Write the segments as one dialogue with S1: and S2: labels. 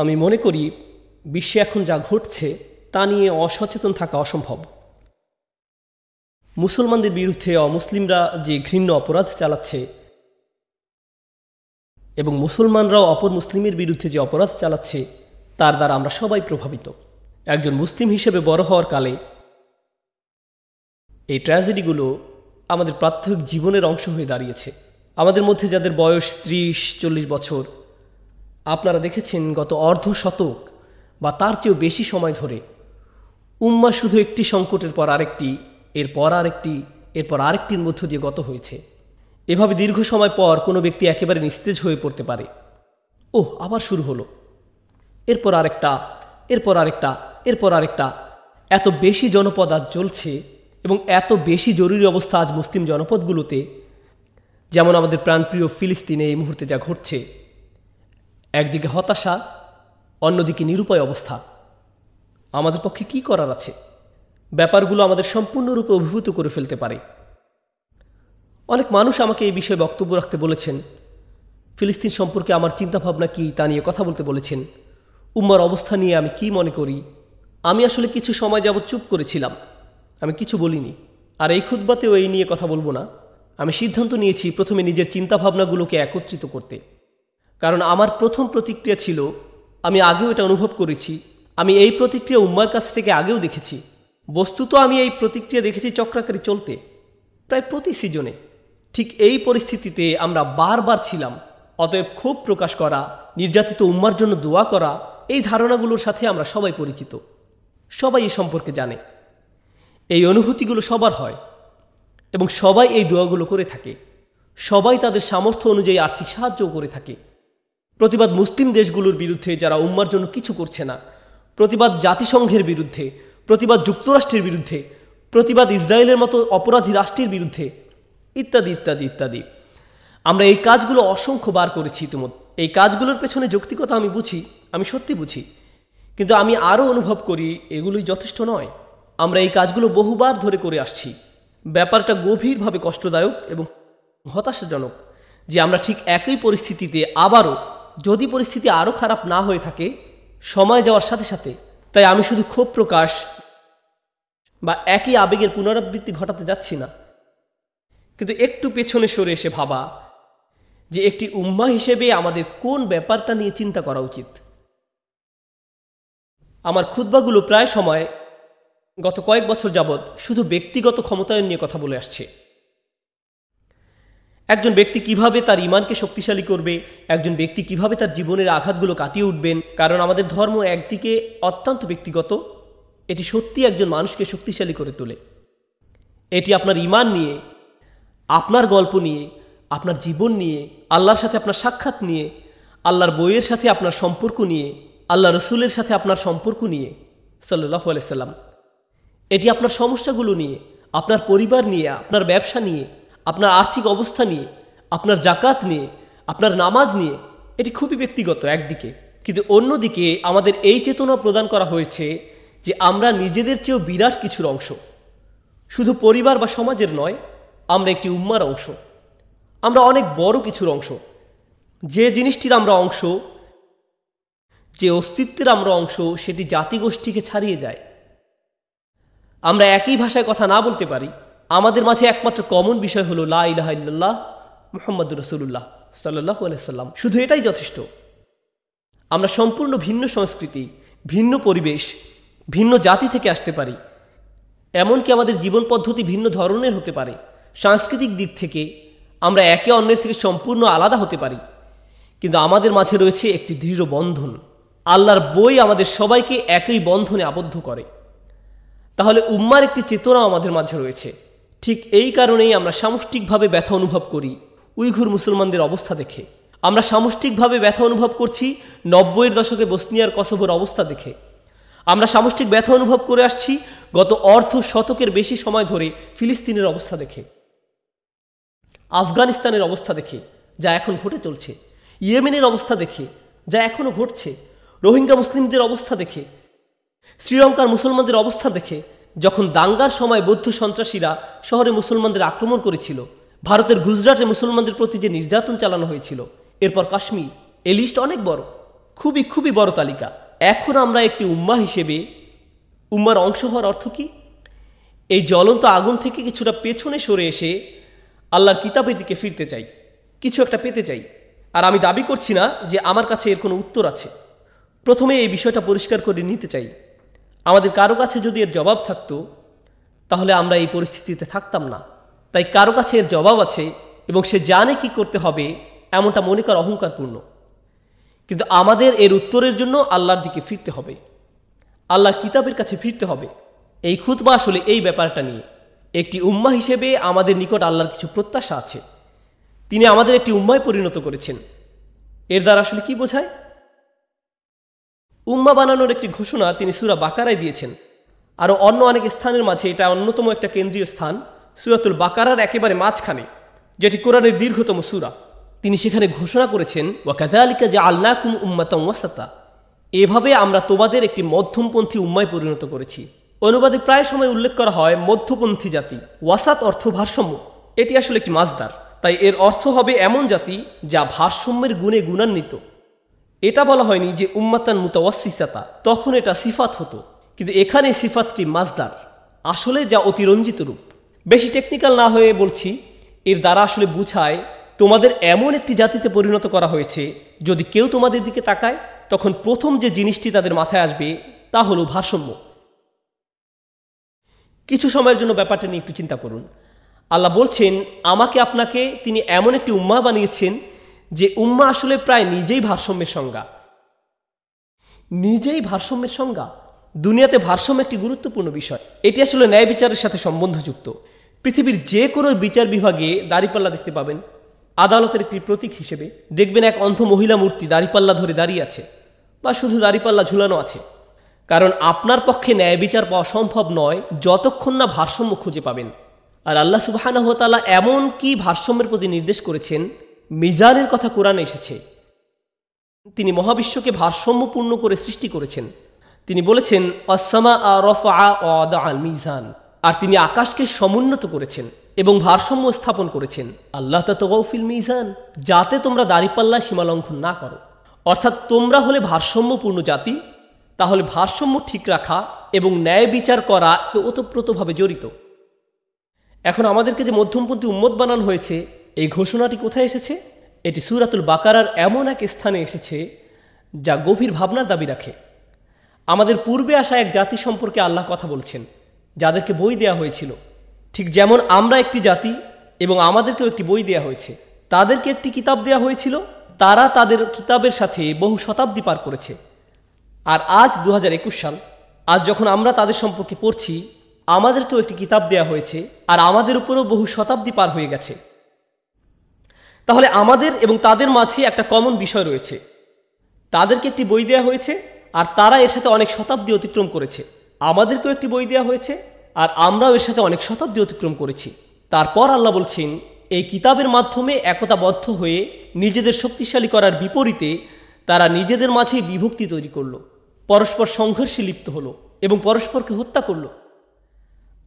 S1: আমি মনে করি বিশ্বে এখন যা ঘটছে তা নিয়ে অসচেতন থাকা অসম্ভব মুসলমানদের বিরুদ্ধে অমুসলিমরা যে ঘৃণ্য অপরাধ চালাচ্ছে এবং মুসলমানরাও অপর মুসলিমের বিরুদ্ধে যে অপরাধ চালাচ্ছে তার দ্বারা আমরা সবাই প্রভাবিত একজন মুসলিম হিসেবে বড় হওয়ার কালে এই ট্র্যাজেডিগুলো আমাদের প্রাত্যহিক জীবনের অংশ হয়ে দাঁড়িয়েছে আমাদের মধ্যে যাদের বয়স ত্রিশ চল্লিশ বছর আপনারা দেখেছেন গত অর্ধ শতক বা তার চেয়েও বেশি সময় ধরে উম্মা শুধু একটি সংকটের পর আরেকটি এরপর আরেকটি এরপর আরেকটির মধ্য দিয়ে গত হয়েছে এভাবে দীর্ঘ সময় পর কোনো ব্যক্তি একেবারে নিস্তেজ হয়ে পড়তে পারে ও আবার শুরু হলো এরপর আরেকটা এরপর আরেকটা এরপর আরেকটা এত বেশি জনপদ আজ চলছে এবং এত বেশি জরুরি অবস্থা আজ মুসলিম জনপদগুলোতে যেমন আমাদের প্রাণপ্রিয় ফিলিস্তিনে এই মুহূর্তে যা ঘটছে একদিকে হতাশা অন্যদিকে নিরুপায় অবস্থা আমাদের পক্ষে কি করার আছে ব্যাপারগুলো আমাদের সম্পূর্ণরূপে অভিভূত করে ফেলতে পারে অনেক মানুষ আমাকে এই বিষয়ে বক্তব্য রাখতে বলেছেন ফিলিস্তিন সম্পর্কে আমার চিন্তাভাবনা কী তা নিয়ে কথা বলতে বলেছেন উম্মার অবস্থা নিয়ে আমি কি মনে করি আমি আসলে কিছু সময় যাবৎ চুপ করেছিলাম আমি কিছু বলিনি আর এই খুদ্বাতেও এই নিয়ে কথা বলবো না আমি সিদ্ধান্ত নিয়েছি প্রথমে নিজের চিন্তাভাবনাগুলোকে একত্রিত করতে কারণ আমার প্রথম প্রতিক্রিয়া ছিল আমি আগেও এটা অনুভব করেছি আমি এই প্রতিক্রিয়া উম্মার কাছ থেকে আগেও দেখেছি বস্তুত আমি এই প্রতিক্রিয়া দেখেছি চক্রাকারী চলতে প্রায় প্রতি সিজনে ঠিক এই পরিস্থিতিতে আমরা বারবার ছিলাম অতএব ক্ষোভ প্রকাশ করা নির্যাতিত উম্মার জন্য দোয়া করা এই ধারণাগুলোর সাথে আমরা সবাই পরিচিত সবাই এ সম্পর্কে জানে এই অনুভূতিগুলো সবার হয় এবং সবাই এই দোয়াগুলো করে থাকে সবাই তাদের সামর্থ্য অনুযায়ী আর্থিক সাহায্যও করে থাকে প্রতিবাদ মুসলিম দেশগুলোর বিরুদ্ধে যারা উম্মার জন্য কিছু করছে না প্রতিবাদ জাতিসংঘের বিরুদ্ধে প্রতিবাদ যুক্তরাষ্ট্রের বিরুদ্ধে প্রতিবাদ ইসরায়েলের মতো অপরাধী রাষ্ট্রের বিরুদ্ধে ইত্যাদি ইত্যাদি ইত্যাদি আমরা এই কাজগুলো অসংখ্য বার করেছি ইতিমধ্যে এই কাজগুলোর পেছনে যৌক্তিকতা আমি বুঝি আমি সত্যি বুঝি কিন্তু আমি আরও অনুভব করি এগুলোই যথেষ্ট নয় আমরা এই কাজগুলো বহুবার ধরে করে আসছি ব্যাপারটা গভীরভাবে কষ্টদায়ক এবং হতাশাজনক যে আমরা ঠিক একই পরিস্থিতিতে আবারও যদি পরিস্থিতি আরও খারাপ না হয়ে থাকে সময় যাওয়ার সাথে সাথে তাই আমি শুধু ক্ষোভ প্রকাশ বা একই আবেগের পুনরাবৃত্তি ঘটাতে যাচ্ছি না কিন্তু একটু পেছনে সরে এসে ভাবা যে একটি উম্মা হিসেবে আমাদের কোন ব্যাপারটা নিয়ে চিন্তা করা উচিত আমার খুদ্বাগুলো প্রায় সময় গত কয়েক বছর যাবৎ শুধু ব্যক্তিগত ক্ষমতায়ন নিয়ে কথা বলে আসছে একজন ব্যক্তি কিভাবে তার ইমানকে শক্তিশালী করবে একজন ব্যক্তি কিভাবে তার জীবনের আঘাতগুলো কাটিয়ে উঠবেন কারণ আমাদের ধর্ম একদিকে অত্যন্ত ব্যক্তিগত এটি সত্যি একজন মানুষকে শক্তিশালী করে তোলে এটি আপনার ইমান নিয়ে আপনার গল্প নিয়ে আপনার জীবন নিয়ে আল্লাহর সাথে আপনার সাক্ষাৎ নিয়ে আল্লাহর বইয়ের সাথে আপনার সম্পর্ক নিয়ে আল্লাহ রসুলের সাথে আপনার সম্পর্ক নিয়ে সাল্লাহ আলাইসাল্লাম এটি আপনার সমস্যাগুলো নিয়ে আপনার পরিবার নিয়ে আপনার ব্যবসা নিয়ে আপনার আর্থিক অবস্থা নিয়ে আপনার জাকাত নিয়ে আপনার নামাজ নিয়ে এটি খুবই ব্যক্তিগত একদিকে কিন্তু অন্যদিকে আমাদের এই চেতনা প্রদান করা হয়েছে যে আমরা নিজেদের চেয়েও বিরাট কিছুর অংশ শুধু পরিবার বা সমাজের নয় আমরা একটি উম্মার অংশ আমরা অনেক বড় কিছুর অংশ যে জিনিসটির আমরা অংশ যে অস্তিত্বের আমরা অংশ সেটি জাতিগোষ্ঠীকে ছাড়িয়ে যায় আমরা একই ভাষায় কথা না বলতে পারি আমাদের মাঝে একমাত্র কমন বিষয় হলো লা ইলাহা ইল্লাল্লাহ মোহাম্মদ রসুল্লাহ সাল্লাহ আলাইসাল্লাম শুধু এটাই যথেষ্ট আমরা সম্পূর্ণ ভিন্ন সংস্কৃতি ভিন্ন পরিবেশ ভিন্ন জাতি থেকে আসতে পারি এমনকি আমাদের জীবন পদ্ধতি ভিন্ন ধরনের হতে পারে সাংস্কৃতিক দিক থেকে আমরা একে অন্যের থেকে সম্পূর্ণ আলাদা হতে পারি কিন্তু আমাদের মাঝে রয়েছে একটি দৃঢ় বন্ধন আল্লাহর বই আমাদের সবাইকে একই বন্ধনে আবদ্ধ করে তাহলে উম্মার একটি চেতনা আমাদের মাঝে রয়েছে ঠিক এই কারণেই আমরা সামষ্টিকভাবে ব্যথা অনুভব করি উইঘুর মুসলমানদের অবস্থা দেখে আমরা সামষ্টিকভাবে ব্যথা অনুভব করছি নব্বইয়ের দশকে বসনিয়ার কসবর অবস্থা দেখে আমরা সামষ্টিক ব্যথা অনুভব করে আসছি গত অর্ধ শতকের বেশি সময় ধরে ফিলিস্তিনের অবস্থা দেখে আফগানিস্তানের অবস্থা দেখে যা এখন ঘটে চলছে ইয়েমেনের অবস্থা দেখে যা এখনও ঘটছে রোহিঙ্গা মুসলিমদের অবস্থা দেখে শ্রীলঙ্কার মুসলমানদের অবস্থা দেখে যখন দাঙ্গার সময় বৌদ্ধ সন্ত্রাসীরা শহরে মুসলমানদের আক্রমণ করেছিল ভারতের গুজরাটে মুসলমানদের প্রতি যে নির্যাতন চালানো হয়েছিল এরপর কাশ্মীর এ লিস্ট অনেক বড় খুবই খুবই বড় তালিকা এখন আমরা একটি উম্মা হিসেবে উম্মার অংশ হওয়ার অর্থ কী এই জ্বলন্ত আগুন থেকে কিছুটা পেছনে সরে এসে আল্লাহর কিতাবের দিকে ফিরতে চাই কিছু একটা পেতে চাই আর আমি দাবি করছি না যে আমার কাছে এর কোনো উত্তর আছে প্রথমে এই বিষয়টা পরিষ্কার করে নিতে চাই আমাদের কারো কাছে যদি এর জবাব থাকতো তাহলে আমরা এই পরিস্থিতিতে থাকতাম না তাই কারো কাছে এর জবাব আছে এবং সে জানে কি করতে হবে এমনটা মনে কর অহংকারপূর্ণ কিন্তু আমাদের এর উত্তরের জন্য আল্লাহর দিকে ফিরতে হবে আল্লাহ কিতাবের কাছে ফিরতে হবে এই খুতবা আসলে এই ব্যাপারটা নিয়ে একটি উম্মা হিসেবে আমাদের নিকট আল্লাহর কিছু প্রত্যাশা আছে তিনি আমাদের একটি উম্মায় পরিণত করেছেন এর দ্বারা আসলে কি বোঝায় উম্মা বানানোর একটি ঘোষণা তিনি সুরা বাকারায় দিয়েছেন আরও অন্য অনেক স্থানের মাঝে এটা অন্যতম একটা কেন্দ্রীয় স্থান সুরাতুল বাকারার একেবারে মাঝখানে যেটি কোরআনের দীর্ঘতম সুরা তিনি সেখানে ঘোষণা করেছেন ওয়াকাদালিকা যে আল্লাকুম উম্মাতম ওয়াসাতা এভাবে আমরা তোমাদের একটি মধ্যমপন্থী উম্মায় পরিণত করেছি অনুবাদে প্রায় সময় উল্লেখ করা হয় মধ্যপন্থী জাতি ওয়াসাত অর্থ ভারসাম্য এটি আসলে একটি মাজদার তাই এর অর্থ হবে এমন জাতি যা ভারসাম্যের গুণে গুণান্বিত এটা বলা হয়নি যে উম্মাতান মুতাওয়াসিসাতা তখন এটা সিফাত হতো কিন্তু এখানে সিফাতটি মাজদার আসলে যা অতিরঞ্জিত রূপ বেশি টেকনিক্যাল না হয়ে বলছি এর দ্বারা আসলে বুঝায় তোমাদের এমন একটি জাতিতে পরিণত করা হয়েছে যদি কেউ তোমাদের দিকে তাকায় তখন প্রথম যে জিনিসটি তাদের মাথায় আসবে তা হলো ভারসাম্য কিছু সময়ের জন্য ব্যাপারটা নিয়ে একটু চিন্তা করুন আল্লাহ বলছেন আমাকে আপনাকে তিনি এমন একটি উম্মা বানিয়েছেন যে উম্মা আসলে প্রায় নিজেই ভারসাম্যের সংজ্ঞা নিজেই ভারসাম্যের সংজ্ঞা দুনিয়াতে ভারসাম্য একটি গুরুত্বপূর্ণ বিষয় এটি আসলে ন্যায় বিচারের সাথে সম্বন্ধযুক্ত পৃথিবীর যে কোনো বিচার বিভাগে দাড়িপাল্লা দেখতে পাবেন আদালতের একটি প্রতীক হিসেবে দেখবেন এক অন্ধ মহিলা মূর্তি দাড়িপাল্লা ধরে দাঁড়িয়ে আছে বা শুধু দাড়িপাল্লা ঝুলানো আছে কারণ আপনার পক্ষে ন্যায় বিচার পাওয়া সম্ভব নয় যতক্ষণ না ভারসাম্য খুঁজে পাবেন আর আল্লাহ সুবাহানা হতালা এমন কি ভারসাম্যের প্রতি নির্দেশ করেছেন মিজানের কথা কোরআনে এসেছে তিনি মহাবিশ্বকে ভারসাম্যপূর্ণ করে সৃষ্টি করেছেন তিনি বলেছেন অসামা আ রফা আল মিজান আর তিনি আকাশকে সমুন্নত করেছেন এবং ভারসাম্য স্থাপন করেছেন আল্লাহ তৌফিল মিজান যাতে তোমরা দাঁড়িপাল্লা সীমালঙ্ঘন না করো অর্থাৎ তোমরা হলে ভারসাম্যপূর্ণ জাতি তাহলে ভারসাম্য ঠিক রাখা এবং ন্যায় বিচার করা ওতপ্রোতভাবে জড়িত এখন আমাদেরকে যে মধ্যমপন্থী উম্মত বানানো হয়েছে এই ঘোষণাটি কোথায় এসেছে এটি সুরাতুল বাকারার এমন এক স্থানে এসেছে যা গভীর ভাবনার দাবি রাখে আমাদের পূর্বে আসা এক জাতি সম্পর্কে আল্লাহ কথা বলছেন যাদেরকে বই দেয়া হয়েছিল ঠিক যেমন আমরা একটি জাতি এবং আমাদেরকেও একটি বই দেয়া হয়েছে তাদেরকে একটি কিতাব দেয়া হয়েছিল তারা তাদের কিতাবের সাথে বহু শতাব্দী পার করেছে আর আজ দু সাল আজ যখন আমরা তাদের সম্পর্কে পড়ছি আমাদেরকেও একটি কিতাব দেয়া হয়েছে আর আমাদের উপরও বহু শতাব্দী পার হয়ে গেছে তাহলে আমাদের এবং তাদের মাঝে একটা কমন বিষয় রয়েছে তাদেরকে একটি বই দেওয়া হয়েছে আর তারা এর সাথে অনেক শতাব্দী অতিক্রম করেছে আমাদেরকেও একটি বই দেওয়া হয়েছে আর আমরাও এর সাথে অনেক শতাব্দী অতিক্রম করেছি তারপর আল্লাহ বলছেন এই কিতাবের মাধ্যমে একতাবদ্ধ হয়ে নিজেদের শক্তিশালী করার বিপরীতে তারা নিজেদের মাঝেই বিভক্তি তৈরি করলো পরস্পর সংঘর্ষে লিপ্ত হলো এবং পরস্পরকে হত্যা করলো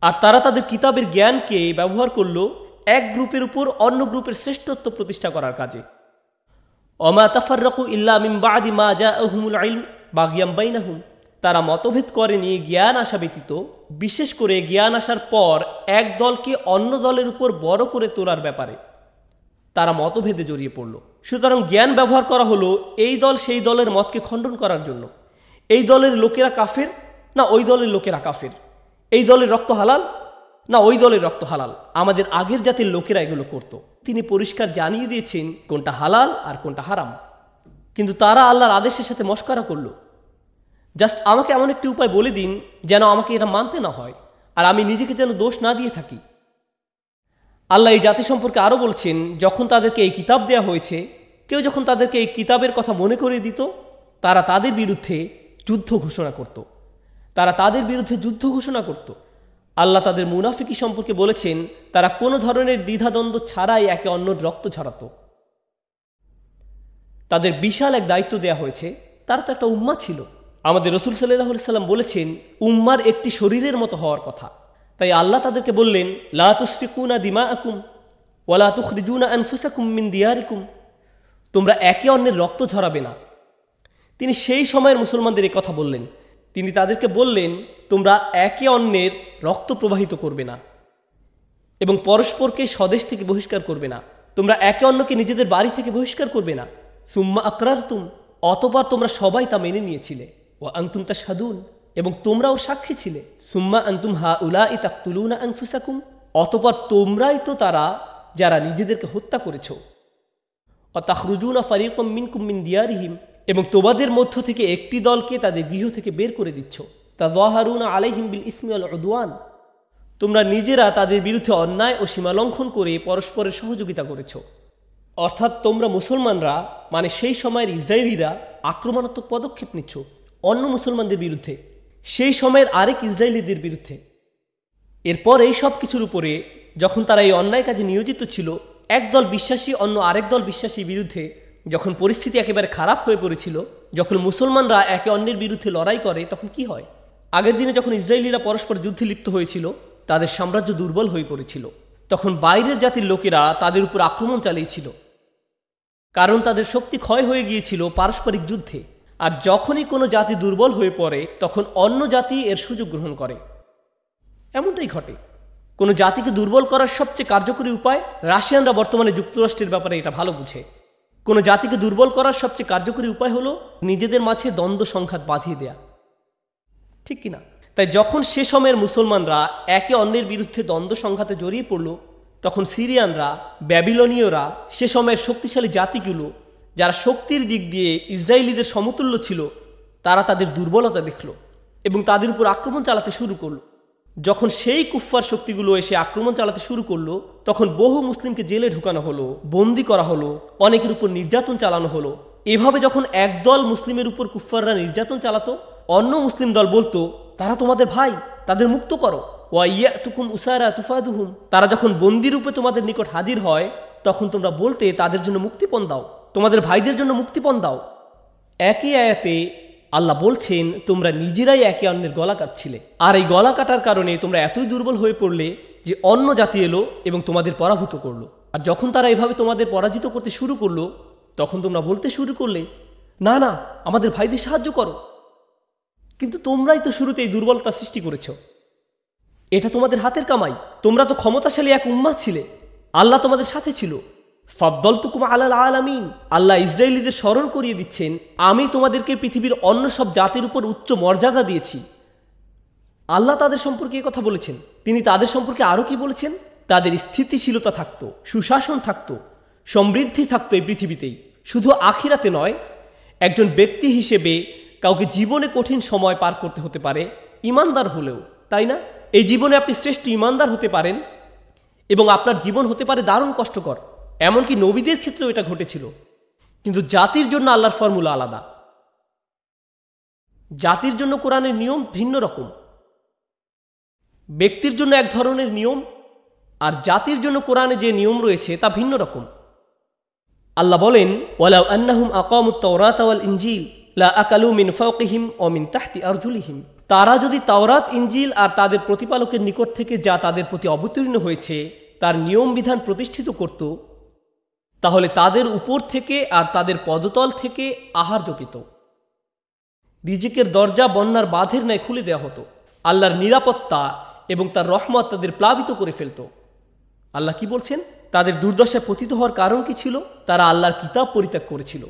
S1: আর তারা তাদের কিতাবের জ্ঞানকে ব্যবহার করলো এক গ্রুপের উপর অন্য গ্রুপের শ্রেষ্ঠত্ব প্রতিষ্ঠা করার কাজে অমা তাফারকু ইল্লামিমবাদি মা যা আহমুল আইল বাগিয়াম বাইনাহুম তারা মতভেদ করে নিয়ে জ্ঞান আসা ব্যতীত বিশেষ করে জ্ঞান আসার পর এক দলকে অন্য দলের উপর বড় করে তোলার ব্যাপারে তারা মতভেদে জড়িয়ে পড়ল সুতরাং জ্ঞান ব্যবহার করা হলো এই দল সেই দলের মতকে খণ্ডন করার জন্য এই দলের লোকেরা কাফের না ওই দলের লোকেরা কাফের এই দলের রক্ত হালাল না ওই দলের রক্ত হালাল আমাদের আগের জাতির লোকেরা এগুলো করত। তিনি পরিষ্কার জানিয়ে দিয়েছেন কোনটা হালাল আর কোনটা হারাম কিন্তু তারা আল্লাহর আদেশের সাথে মস্করা করল জাস্ট আমাকে এমন একটি উপায় বলে দিন যেন আমাকে এটা মানতে না হয় আর আমি নিজেকে যেন দোষ না দিয়ে থাকি আল্লাহ এই জাতি সম্পর্কে আরও বলছেন যখন তাদেরকে এই কিতাব দেয়া হয়েছে কেউ যখন তাদেরকে এই কিতাবের কথা মনে করিয়ে দিত তারা তাদের বিরুদ্ধে যুদ্ধ ঘোষণা করত। তারা তাদের বিরুদ্ধে যুদ্ধ ঘোষণা করতো আল্লাহ তাদের মুনাফিকি সম্পর্কে বলেছেন তারা কোনো ধরনের দ্বিধাদ্বন্দ্ব ছাড়াই একে অন্যর রক্ত ঝরাত তাদের বিশাল এক দায়িত্ব দেয়া হয়েছে তারা তো একটা উম্মা ছিল আমাদের রসুল সাল্লাহ সাল্লাম বলেছেন উম্মার একটি শরীরের মতো হওয়ার কথা তাই আল্লাহ তাদেরকে বললেন লাতুসফিকুনা দিমা আকুম ওয়ালা তুখরিজুনা আনফুসাকুম মিন দিয়ারিকুম তোমরা একে অন্যের রক্ত ঝরাবে না তিনি সেই সময়ের মুসলমানদের কথা বললেন তিনি তাদেরকে বললেন তোমরা একে অন্যের রক্ত প্রবাহিত করবে না এবং পরস্পরকে স্বদেশ থেকে বহিষ্কার করবে না তোমরা একে অন্যকে নিজেদের বাড়ি থেকে বহিষ্কার করবে না সুম্মা আকরার তুম অতপর তোমরা সবাই তা মেনে নিয়েছিলে ও আংতুম তা সাদুন এবং তোমরাও সাক্ষী ছিলে সুম্মা আন্তুম হা উলা ই তাকুলুনা আংফুসাকুম অতপর তোমরাই তো তারা যারা নিজেদেরকে হত্যা করেছ অ তাহরুজুনা ফারিকম মিনকুম মিন দিয়ারিহিম এবং তোমাদের মধ্য থেকে একটি দলকে তাদের গৃহ থেকে বের করে দিচ্ছ তা তাজওয়াহারুন আলহিম বিল ইসমিয়াল উদওয়ান তোমরা নিজেরা তাদের বিরুদ্ধে অন্যায় ও সীমা লঙ্ঘন করে পরস্পরের সহযোগিতা করেছ অর্থাৎ তোমরা মুসলমানরা মানে সেই সময়ের ইসরায়েলিরা আক্রমণাত্মক পদক্ষেপ নিচ্ছ অন্য মুসলমানদের বিরুদ্ধে সেই সময়ের আরেক ইসরায়েলিদের বিরুদ্ধে এরপর এই সব কিছুর উপরে যখন তারা এই অন্যায় কাজে নিয়োজিত ছিল একদল বিশ্বাসী অন্য আরেক দল বিশ্বাসীর বিরুদ্ধে যখন পরিস্থিতি একেবারে খারাপ হয়ে পড়েছিল যখন মুসলমানরা একে অন্যের বিরুদ্ধে লড়াই করে তখন কি হয় আগের দিনে যখন ইসরায়েলিরা পরস্পর যুদ্ধে লিপ্ত হয়েছিল তাদের সাম্রাজ্য দুর্বল হয়ে পড়েছিল তখন বাইরের জাতির লোকেরা তাদের উপর আক্রমণ চালিয়েছিল কারণ তাদের শক্তি ক্ষয় হয়ে গিয়েছিল পারস্পরিক যুদ্ধে আর যখনই কোনো জাতি দুর্বল হয়ে পড়ে তখন অন্য জাতি এর সুযোগ গ্রহণ করে এমনটাই ঘটে কোনো জাতিকে দুর্বল করার সবচেয়ে কার্যকরী উপায় রাশিয়ানরা বর্তমানে যুক্তরাষ্ট্রের ব্যাপারে এটা ভালো বুঝে কোনো জাতিকে দুর্বল করার সবচেয়ে কার্যকরী উপায় হলো নিজেদের মাঝে দ্বন্দ্ব সংঘাত বাঁধিয়ে দেয়া ঠিক কিনা তাই যখন সে সময়ের মুসলমানরা একে অন্যের বিরুদ্ধে দ্বন্দ্ব সংঘাতে জড়িয়ে পড়ল তখন সিরিয়ানরা ব্যাবিলনীয়রা সে সময়ের শক্তিশালী জাতিগুলো যারা শক্তির দিক দিয়ে ইসরায়েলিদের সমতুল্য ছিল তারা তাদের দুর্বলতা দেখল এবং তাদের উপর আক্রমণ চালাতে শুরু করলো যখন সেই কুফফার শক্তিগুলো এসে আক্রমণ চালাতে শুরু করলো তখন বহু মুসলিমকে জেলে ঢুকানো হলো বন্দি করা হলো অনেকের উপর নির্যাতন চালানো হলো এভাবে যখন একদল মুসলিমের উপর কুফফাররা নির্যাতন চালাতো অন্য মুসলিম দল বলতো তারা তোমাদের ভাই তাদের মুক্ত করো ওয়াইয়া তুকুম উসারা তুফাদুহুম তারা যখন বন্দি রূপে তোমাদের নিকট হাজির হয় তখন তোমরা বলতে তাদের জন্য মুক্তিপণ দাও তোমাদের ভাইদের জন্য মুক্তিপণ দাও একই আয়াতে আল্লাহ বলছেন তোমরা নিজেরাই একে অন্যের গলা কাটছিলে আর এই গলা কাটার কারণে তোমরা এতই দুর্বল হয়ে পড়লে যে অন্য জাতি এলো এবং তোমাদের পরাভূত করলো আর যখন তারা এভাবে তোমাদের পরাজিত করতে শুরু করলো তখন তোমরা বলতে শুরু করলে না না আমাদের ভাইদের সাহায্য করো কিন্তু তোমরাই তো শুরুতে এই দুর্বলতা সৃষ্টি করেছ এটা তোমাদের হাতের কামাই তোমরা তো ক্ষমতাশালী এক উম্মা ছিলে আল্লাহ তোমাদের সাথে ছিল ফদ্দল তুকুম আল্লাহ আলামিন আল্লাহ ইসরায়েলিদের স্মরণ করিয়ে দিচ্ছেন আমি তোমাদেরকে পৃথিবীর অন্য সব জাতির উপর উচ্চ মর্যাদা দিয়েছি আল্লাহ তাদের সম্পর্কে এ কথা বলেছেন তিনি তাদের সম্পর্কে আরও কি বলেছেন তাদের স্থিতিশীলতা থাকতো সুশাসন থাকতো সমৃদ্ধি থাকতো এই পৃথিবীতেই শুধু আখিরাতে নয় একজন ব্যক্তি হিসেবে কাউকে জীবনে কঠিন সময় পার করতে হতে পারে ইমানদার হলেও তাই না এই জীবনে আপনি শ্রেষ্ঠ ইমানদার হতে পারেন এবং আপনার জীবন হতে পারে দারুণ কষ্টকর এমনকি নবীদের ক্ষেত্রেও এটা ঘটেছিল কিন্তু জাতির জন্য আল্লাহর ফর্মুলা আলাদা জাতির জন্য কোরআনের নিয়ম ভিন্ন রকম ব্যক্তির জন্য এক ধরনের নিয়ম আর জাতির জন্য কোরআনে যে নিয়ম রয়েছে তা ভিন্ন রকম আল্লাহ বলেন ওয়ালাউ আন্নাহুম আকামুত্তরাতাওয়াল ইঞ্জিল আকালু ও মিন তাহতি আরজুলিহিম তারা যদি তাওরাত ইঞ্জিল আর তাদের প্রতিপালকের নিকট থেকে যা তাদের প্রতি অবতীর্ণ হয়েছে তার নিয়ম বিধান প্রতিষ্ঠিত করত তাহলে তাদের উপর থেকে আর তাদের পদতল থেকে আহার জপিত রিজিকের দরজা বন্যার বাঁধের ন্যায় খুলে দেওয়া হতো আল্লাহর নিরাপত্তা এবং তার রহমত তাদের প্লাবিত করে ফেলত আল্লাহ কি বলছেন তাদের দুর্দশায় পতিত হওয়ার কারণ কি ছিল তারা আল্লাহর কিতাব পরিত্যাগ করেছিল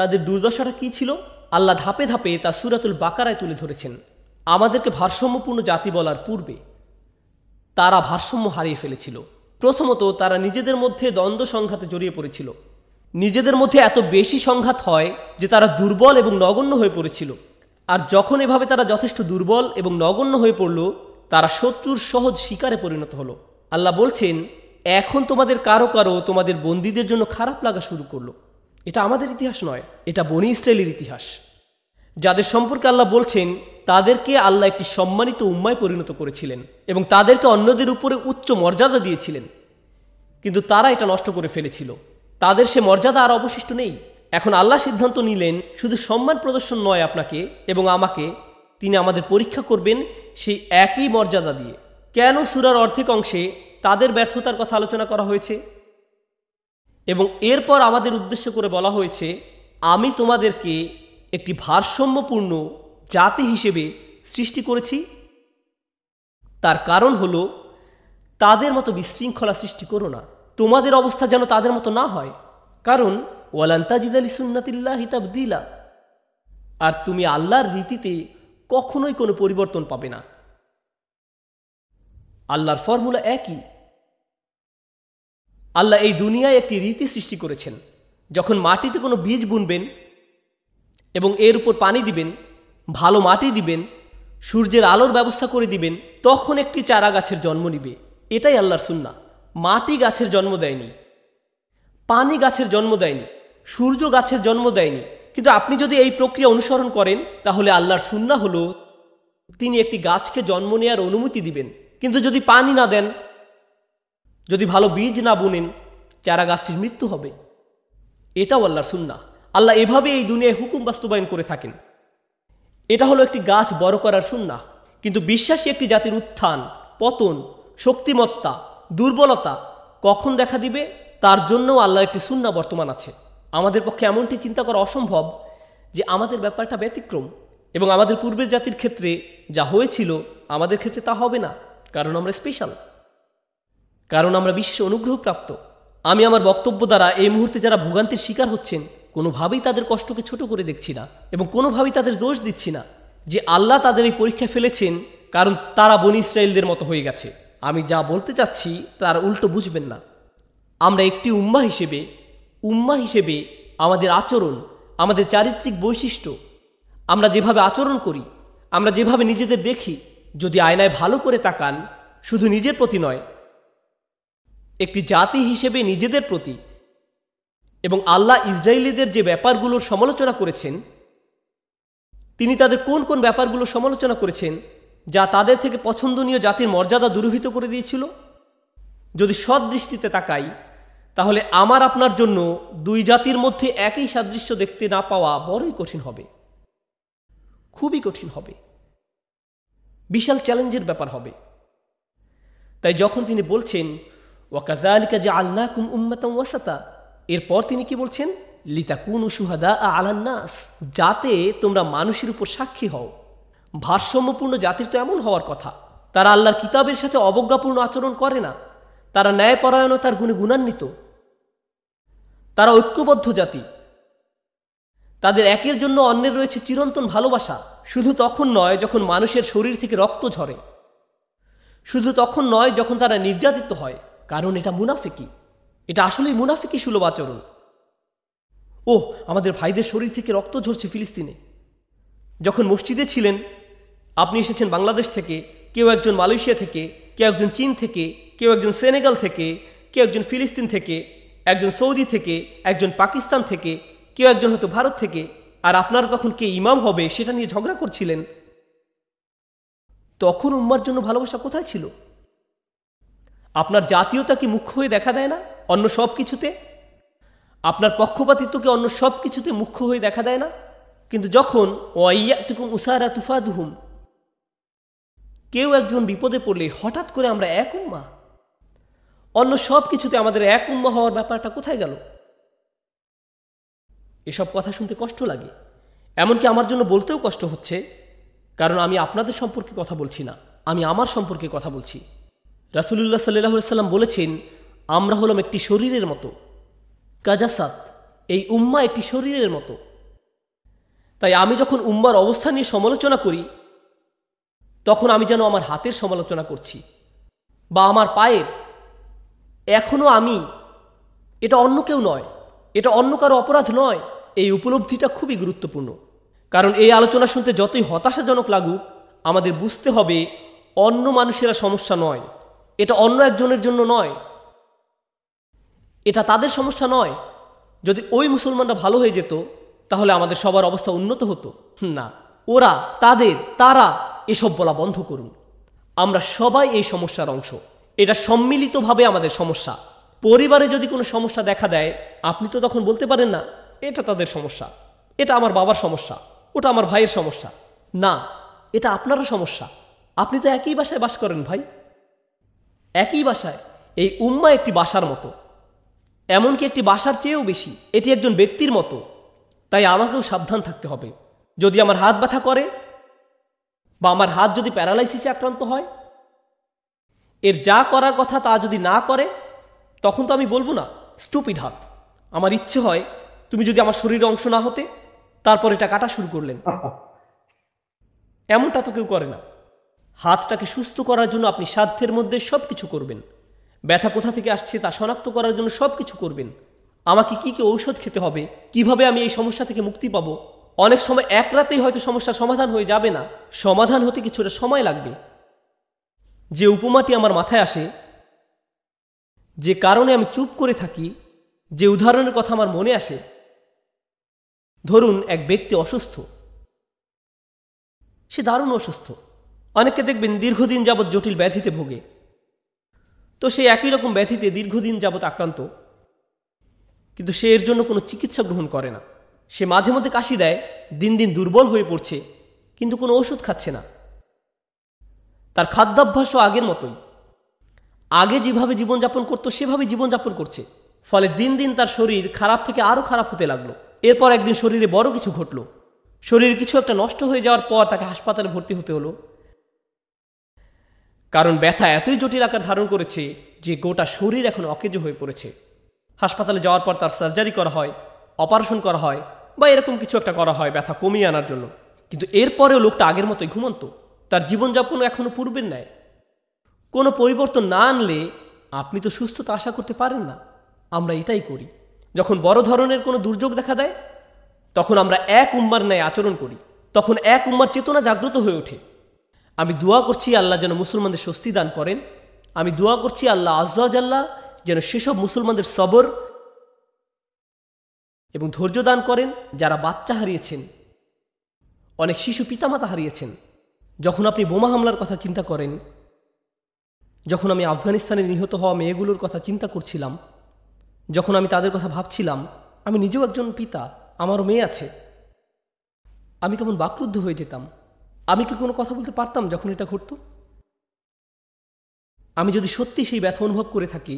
S1: তাদের দুর্দশাটা কী ছিল আল্লাহ ধাপে ধাপে তা সুরাতুল বাকারায় তুলে ধরেছেন আমাদেরকে ভারসাম্যপূর্ণ জাতি বলার পূর্বে তারা ভারসাম্য হারিয়ে ফেলেছিল প্রথমত তারা নিজেদের মধ্যে দ্বন্দ্ব সংঘাতে জড়িয়ে পড়েছিল নিজেদের মধ্যে এত বেশি সংঘাত হয় যে তারা দুর্বল এবং নগণ্য হয়ে পড়েছিল আর যখন এভাবে তারা যথেষ্ট দুর্বল এবং নগণ্য হয়ে পড়ল তারা শত্রুর সহজ শিকারে পরিণত হলো আল্লাহ বলছেন এখন তোমাদের কারো কারো তোমাদের বন্দীদের জন্য খারাপ লাগা শুরু করলো এটা আমাদের ইতিহাস নয় এটা বনি ইসরায়েলের ইতিহাস যাদের সম্পর্কে আল্লাহ বলছেন তাদেরকে আল্লাহ একটি সম্মানিত উম্মায় পরিণত করেছিলেন এবং তাদেরকে অন্যদের উপরে উচ্চ মর্যাদা দিয়েছিলেন কিন্তু তারা এটা নষ্ট করে ফেলেছিল তাদের সে মর্যাদা আর অবশিষ্ট নেই এখন আল্লাহ সিদ্ধান্ত নিলেন শুধু সম্মান প্রদর্শন নয় আপনাকে এবং আমাকে তিনি আমাদের পরীক্ষা করবেন সেই একই মর্যাদা দিয়ে কেন সুরার অর্ধেক অংশে তাদের ব্যর্থতার কথা আলোচনা করা হয়েছে এবং এরপর আমাদের উদ্দেশ্য করে বলা হয়েছে আমি তোমাদেরকে একটি ভারসাম্যপূর্ণ জাতি হিসেবে সৃষ্টি করেছি তার কারণ হল তাদের মতো বিশৃঙ্খলা সৃষ্টি করো না তোমাদের অবস্থা যেন তাদের মতো না হয় কারণ ওয়ালান্তাজিদ আলী হিতাব দিলা আর তুমি আল্লাহর রীতিতে কখনোই কোনো পরিবর্তন পাবে না আল্লাহর ফর্মুলা একই আল্লাহ এই দুনিয়ায় একটি রীতি সৃষ্টি করেছেন যখন মাটিতে কোনো বীজ বুনবেন এবং এর উপর পানি দিবেন ভালো মাটি দিবেন সূর্যের আলোর ব্যবস্থা করে দিবেন তখন একটি চারা গাছের জন্ম নিবে এটাই আল্লাহর সুন্না মাটি গাছের জন্ম দেয়নি পানি গাছের জন্ম দেয়নি সূর্য গাছের জন্ম দেয়নি কিন্তু আপনি যদি এই প্রক্রিয়া অনুসরণ করেন তাহলে আল্লাহর সুন্না হলো তিনি একটি গাছকে জন্ম নেওয়ার অনুমতি দিবেন কিন্তু যদি পানি না দেন যদি ভালো বীজ না বুনেন চারা গাছটির মৃত্যু হবে এটাও আল্লাহর সুন্না আল্লাহ এভাবে এই দুনিয়ায় হুকুম বাস্তবায়ন করে থাকেন এটা হলো একটি গাছ বড় করার সুন্না কিন্তু বিশ্বাসী একটি জাতির উত্থান পতন শক্তিমত্তা দুর্বলতা কখন দেখা দিবে তার জন্যও আল্লাহর একটি সুন্না বর্তমান আছে আমাদের পক্ষে এমনটি চিন্তা করা অসম্ভব যে আমাদের ব্যাপারটা ব্যতিক্রম এবং আমাদের পূর্বের জাতির ক্ষেত্রে যা হয়েছিল আমাদের ক্ষেত্রে তা হবে না কারণ আমরা স্পেশাল কারণ আমরা বিশেষ অনুগ্রহপ্রাপ্ত আমি আমার বক্তব্য দ্বারা এই মুহূর্তে যারা ভোগান্তির শিকার হচ্ছেন কোনোভাবেই তাদের কষ্টকে ছোট করে দেখছি না এবং কোনোভাবেই তাদের দোষ দিচ্ছি না যে আল্লাহ তাদের এই পরীক্ষা ফেলেছেন কারণ তারা বনি ইসরায়েলদের মতো হয়ে গেছে আমি যা বলতে চাচ্ছি তার উল্টো বুঝবেন না আমরা একটি উম্মা হিসেবে উম্মা হিসেবে আমাদের আচরণ আমাদের চারিত্রিক বৈশিষ্ট্য আমরা যেভাবে আচরণ করি আমরা যেভাবে নিজেদের দেখি যদি আয়নায় ভালো করে তাকান শুধু নিজের প্রতি নয় একটি জাতি হিসেবে নিজেদের প্রতি এবং আল্লাহ ইসরায়েলিদের যে ব্যাপারগুলোর সমালোচনা করেছেন তিনি তাদের কোন কোন ব্যাপারগুলো সমালোচনা করেছেন যা তাদের থেকে পছন্দনীয় জাতির মর্যাদা দুরূহিত করে দিয়েছিল যদি সৎ দৃষ্টিতে তাকাই তাহলে আমার আপনার জন্য দুই জাতির মধ্যে একই সাদৃশ্য দেখতে না পাওয়া বড়ই কঠিন হবে খুবই কঠিন হবে বিশাল চ্যালেঞ্জের ব্যাপার হবে তাই যখন তিনি বলছেন ওয়াকাজালিকা যে আল্লাহ কুম ওয়াসাতা এরপর তিনি কি বলছেন লিতাকুন সুহাদা আলান্নাস যাতে তোমরা মানুষের উপর সাক্ষী হও ভারসাম্যপূর্ণ জাতির তো এমন হওয়ার কথা তারা আল্লাহর কিতাবের সাথে অবজ্ঞাপূর্ণ আচরণ করে না তারা ন্যায়পরায়ণতার গুণে গুণান্বিত তারা ঐক্যবদ্ধ জাতি তাদের একের জন্য অন্যের রয়েছে চিরন্তন ভালোবাসা শুধু তখন নয় যখন মানুষের শরীর থেকে রক্ত ঝরে শুধু তখন নয় যখন তারা নির্যাতিত হয় কারণ এটা মুনাফিকি এটা আসলেই মুনাফিকি সুলভ আচরণ ওহ আমাদের ভাইদের শরীর থেকে রক্ত ঝরছে ফিলিস্তিনে যখন মসজিদে ছিলেন আপনি এসেছেন বাংলাদেশ থেকে কেউ একজন মালয়েশিয়া থেকে কেউ একজন চীন থেকে কেউ একজন সেনেগাল থেকে কেউ একজন ফিলিস্তিন থেকে একজন সৌদি থেকে একজন পাকিস্তান থেকে কেউ একজন হয়তো ভারত থেকে আর আপনারা তখন কে ইমাম হবে সেটা নিয়ে ঝগড়া করছিলেন তখন উম্মার জন্য ভালোবাসা কোথায় ছিল আপনার জাতীয়তা কি মুখ্য হয়ে দেখা দেয় না অন্য সব কিছুতে আপনার পক্ষপাতিত্ব কি অন্য সব কিছুতে মুখ্য হয়ে দেখা দেয় না কিন্তু যখন ওয়াইয়াতুকুম উসারা তুফাদুহুম কেউ একজন বিপদে পড়লে হঠাৎ করে আমরা এক উম্মা অন্য সব কিছুতে আমাদের এক উম্মা হওয়ার ব্যাপারটা কোথায় গেল এসব কথা শুনতে কষ্ট লাগে এমনকি আমার জন্য বলতেও কষ্ট হচ্ছে কারণ আমি আপনাদের সম্পর্কে কথা বলছি না আমি আমার সম্পর্কে কথা বলছি রাসুলুল্লাহ সাল্লাহ সাল্লাম বলেছেন আমরা হলাম একটি শরীরের মতো কাজাসাত এই উম্মা একটি শরীরের মতো তাই আমি যখন উম্মার অবস্থা নিয়ে সমালোচনা করি তখন আমি যেন আমার হাতের সমালোচনা করছি বা আমার পায়ের এখনও আমি এটা অন্য কেউ নয় এটা অন্য কারো অপরাধ নয় এই উপলব্ধিটা খুবই গুরুত্বপূর্ণ কারণ এই আলোচনা শুনতে যতই হতাশাজনক লাগুক আমাদের বুঝতে হবে অন্য মানুষেরা সমস্যা নয় এটা অন্য একজনের জন্য নয় এটা তাদের সমস্যা নয় যদি ওই মুসলমানরা ভালো হয়ে যেত তাহলে আমাদের সবার অবস্থা উন্নত হতো না ওরা তাদের তারা এসব বলা বন্ধ করুন আমরা সবাই এই সমস্যার অংশ এটা সম্মিলিতভাবে আমাদের সমস্যা পরিবারে যদি কোনো সমস্যা দেখা দেয় আপনি তো তখন বলতে পারেন না এটা তাদের সমস্যা এটা আমার বাবার সমস্যা ওটা আমার ভাইয়ের সমস্যা না এটা আপনারও সমস্যা আপনি তো একই বাসায় বাস করেন ভাই একই বাসায় এই উম্মা একটি বাসার মতো এমনকি একটি বাসার চেয়েও বেশি এটি একজন ব্যক্তির মতো তাই আমাকেও সাবধান থাকতে হবে যদি আমার হাত ব্যথা করে বা আমার হাত যদি প্যারালাইসিসে আক্রান্ত হয় এর যা করার কথা তা যদি না করে তখন তো আমি বলবো না স্টুপিড হাত আমার ইচ্ছে হয় তুমি যদি আমার শরীরে অংশ না হতে তারপর এটা কাটা শুরু করলেন এমনটা তো কেউ করে না হাতটাকে সুস্থ করার জন্য আপনি সাধ্যের মধ্যে সব কিছু করবেন ব্যথা কোথা থেকে আসছে তা শনাক্ত করার জন্য সব কিছু করবেন আমাকে কি কি ঔষধ খেতে হবে কিভাবে আমি এই সমস্যা থেকে মুক্তি পাব অনেক সময় এক রাতেই হয়তো সমস্যার সমাধান হয়ে যাবে না সমাধান হতে কিছুটা সময় লাগবে যে উপমাটি আমার মাথায় আসে যে কারণে আমি চুপ করে থাকি যে উদাহরণের কথা আমার মনে আসে ধরুন এক ব্যক্তি অসুস্থ সে দারুণ অসুস্থ অনেকে দেখবেন দীর্ঘদিন যাবৎ জটিল ব্যাধিতে ভোগে তো সে একই রকম ব্যাধিতে দীর্ঘদিন যাবৎ আক্রান্ত কিন্তু সে এর জন্য কোনো চিকিৎসা গ্রহণ করে না সে মাঝে মধ্যে কাশি দেয় দিন দিন দুর্বল হয়ে পড়ছে কিন্তু কোনো ওষুধ খাচ্ছে না তার খাদ্যাভ্যাসও আগের মতোই আগে যেভাবে জীবনযাপন করত সেভাবে জীবনযাপন করছে ফলে দিন দিন তার শরীর খারাপ থেকে আরও খারাপ হতে লাগলো এরপর একদিন শরীরে বড় কিছু ঘটল শরীরে কিছু একটা নষ্ট হয়ে যাওয়ার পর তাকে হাসপাতালে ভর্তি হতে হলো কারণ ব্যথা এতই জটিল আকার ধারণ করেছে যে গোটা শরীর এখন অকেজ হয়ে পড়েছে হাসপাতালে যাওয়ার পর তার সার্জারি করা হয় অপারেশন করা হয় বা এরকম কিছু একটা করা হয় ব্যথা কমিয়ে আনার জন্য কিন্তু এরপরেও লোকটা আগের মতোই ঘুমন্ত তার জীবনযাপন এখনও পূর্বের ন্যায় কোনো পরিবর্তন না আনলে আপনি তো সুস্থতা আশা করতে পারেন না আমরা এটাই করি যখন বড় ধরনের কোনো দুর্যোগ দেখা দেয় তখন আমরা এক উম্মার ন্যায় আচরণ করি তখন এক উম্মার চেতনা জাগ্রত হয়ে ওঠে আমি দোয়া করছি আল্লাহ যেন মুসলমানদের স্বস্তি দান করেন আমি দোয়া করছি আল্লাহ আল্লাহ যেন সেসব মুসলমানদের সবর এবং ধৈর্য দান করেন যারা বাচ্চা হারিয়েছেন অনেক শিশু পিতামাতা হারিয়েছেন যখন আপনি বোমা হামলার কথা চিন্তা করেন যখন আমি আফগানিস্তানে নিহত হওয়া মেয়েগুলোর কথা চিন্তা করছিলাম যখন আমি তাদের কথা ভাবছিলাম আমি নিজেও একজন পিতা আমারও মেয়ে আছে আমি কেমন বাক্রুদ্ধ হয়ে যেতাম আমি কি কোনো কথা বলতে পারতাম যখন এটা ঘটত আমি যদি সত্যি সেই ব্যথা অনুভব করে থাকি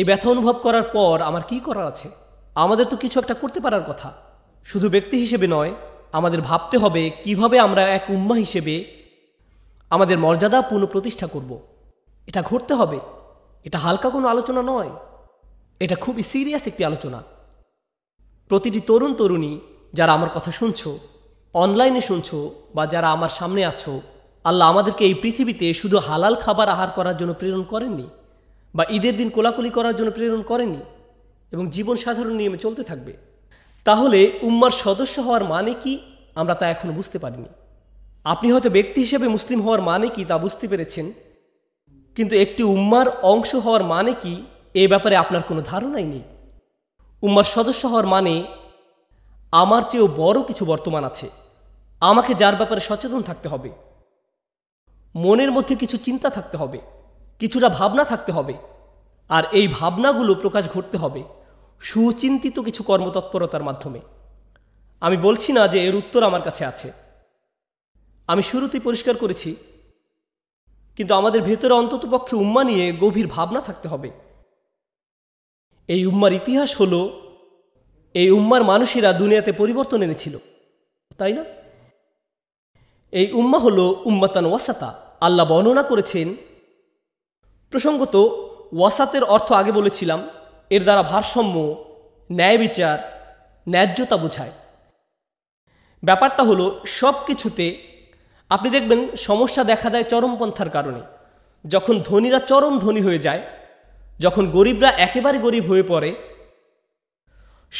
S1: এই ব্যথা অনুভব করার পর আমার কি করার আছে আমাদের তো কিছু একটা করতে পারার কথা শুধু ব্যক্তি হিসেবে নয় আমাদের ভাবতে হবে কিভাবে আমরা এক উম্মা হিসেবে আমাদের মর্যাদা পুনঃপ্রতিষ্ঠা করব। এটা ঘটতে হবে এটা হালকা কোনো আলোচনা নয় এটা খুবই সিরিয়াস একটি আলোচনা প্রতিটি তরুণ তরুণী যারা আমার কথা শুনছো অনলাইনে শুনছো বা যারা আমার সামনে আছো আল্লাহ আমাদেরকে এই পৃথিবীতে শুধু হালাল খাবার আহার করার জন্য প্রেরণ করেননি বা ঈদের দিন কোলাকুলি করার জন্য প্রেরণ করেননি এবং জীবন সাধারণ নিয়মে চলতে থাকবে তাহলে উম্মার সদস্য হওয়ার মানে কি আমরা তা এখনও বুঝতে পারিনি আপনি হয়তো ব্যক্তি হিসেবে মুসলিম হওয়ার মানে কি তা বুঝতে পেরেছেন কিন্তু একটি উম্মার অংশ হওয়ার মানে কি এ ব্যাপারে আপনার কোনো ধারণাই নেই উম্মার সদস্য হওয়ার মানে আমার চেয়েও বড় কিছু বর্তমান আছে আমাকে যার ব্যাপারে সচেতন থাকতে হবে মনের মধ্যে কিছু চিন্তা থাকতে হবে কিছুটা ভাবনা থাকতে হবে আর এই ভাবনাগুলো প্রকাশ ঘটতে হবে সুচিন্তিত কিছু কর্মতৎপরতার মাধ্যমে আমি বলছি না যে এর উত্তর আমার কাছে আছে আমি শুরুতেই পরিষ্কার করেছি কিন্তু আমাদের ভেতরে অন্তত পক্ষে উম্মা নিয়ে গভীর ভাবনা থাকতে হবে এই উম্মার ইতিহাস হলো এই উম্মার মানুষেরা দুনিয়াতে পরিবর্তন এনেছিল তাই না এই উম্মা হল উম্মাতান ওয়াসাতা আল্লাহ বর্ণনা করেছেন প্রসঙ্গত ওয়াসাতের অর্থ আগে বলেছিলাম এর দ্বারা ভারসাম্য ন্যায় বিচার ন্যায্যতা বোঝায় ব্যাপারটা হলো সব কিছুতে আপনি দেখবেন সমস্যা দেখা দেয় চরমপন্থার কারণে যখন ধনীরা চরম ধনী হয়ে যায় যখন গরিবরা একেবারে গরিব হয়ে পড়ে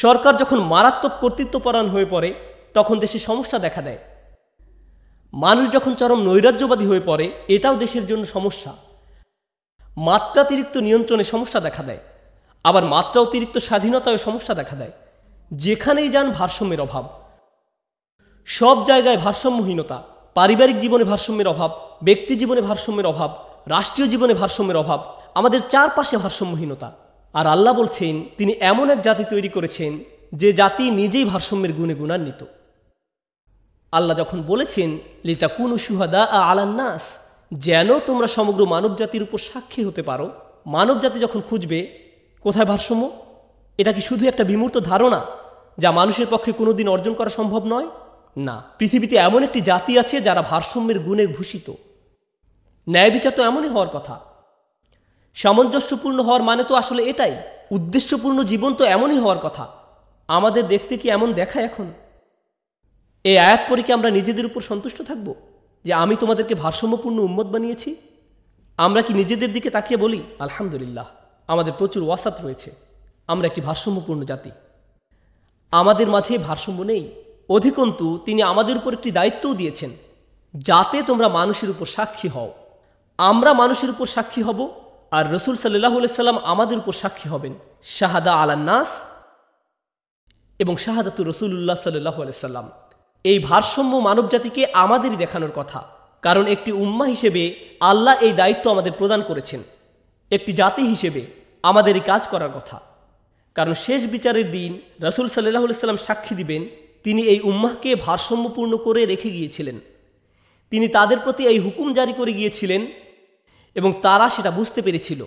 S1: সরকার যখন মারাত্মক কর্তৃত্বপরায়ণ হয়ে পড়ে তখন দেশে সমস্যা দেখা দেয় মানুষ যখন চরম নৈরাজ্যবাদী হয়ে পড়ে এটাও দেশের জন্য সমস্যা মাত্রাতিরিক্ত নিয়ন্ত্রণে সমস্যা দেখা দেয় আবার মাত্রা অতিরিক্ত স্বাধীনতায় সমস্যা দেখা দেয় যেখানেই যান ভারসাম্যের অভাব সব জায়গায় ভারসাম্যহীনতা পারিবারিক জীবনে ভারসাম্যের অভাব ব্যক্তি জীবনে ভারসাম্যের অভাব রাষ্ট্রীয় জীবনে ভারসাম্যের অভাব আমাদের চারপাশে ভারসাম্যহীনতা আর আল্লাহ বলছেন তিনি এমন এক জাতি তৈরি করেছেন যে জাতি নিজেই ভারসাম্যের গুণে গুণান্বিত আল্লাহ যখন বলেছেন লিতা কুন সুহাদা আ আলান্নাস যেন তোমরা সমগ্র মানব জাতির উপর সাক্ষী হতে পারো মানব জাতি যখন খুঁজবে কোথায় ভারসাম্য এটা কি শুধু একটা বিমূর্ত ধারণা যা মানুষের পক্ষে কোনোদিন অর্জন করা সম্ভব নয় না পৃথিবীতে এমন একটি জাতি আছে যারা ভারসাম্যের গুণে ভূষিত ন্যায় বিচার তো এমনই হওয়ার কথা সামঞ্জস্যপূর্ণ হওয়ার মানে তো আসলে এটাই উদ্দেশ্যপূর্ণ জীবন তো এমনই হওয়ার কথা আমাদের দেখতে কি এমন দেখায় এখন এই আয়াত পরীকে আমরা নিজেদের উপর সন্তুষ্ট থাকব যে আমি তোমাদেরকে ভারসাম্যপূর্ণ উম্মত বানিয়েছি আমরা কি নিজেদের দিকে তাকিয়ে বলি আলহামদুলিল্লাহ আমাদের প্রচুর ওয়াসাত রয়েছে আমরা একটি ভারসাম্যপূর্ণ জাতি আমাদের মাঝে ভারসাম্য নেই অধিকন্তু তিনি আমাদের উপর একটি দায়িত্বও দিয়েছেন যাতে তোমরা মানুষের উপর সাক্ষী হও আমরা মানুষের উপর সাক্ষী হব আর রসুল সাল্লাহ সাল্লাম আমাদের উপর সাক্ষী হবেন শাহাদা আলান্নাস এবং শাহাদাতুর রসুল্লাহ সাল্লাহ সাল্লাম এই ভারসাম্য মানবজাতিকে আমাদেরই দেখানোর কথা কারণ একটি উম্মা হিসেবে আল্লাহ এই দায়িত্ব আমাদের প্রদান করেছেন একটি জাতি হিসেবে আমাদের এই কাজ করার কথা কারণ শেষ বিচারের দিন রসুল সাল্লাহ সাল্লাম সাক্ষী দিবেন তিনি এই উম্মাহকে ভারসাম্যপূর্ণ করে রেখে গিয়েছিলেন তিনি তাদের প্রতি এই হুকুম জারি করে গিয়েছিলেন এবং তারা সেটা বুঝতে পেরেছিল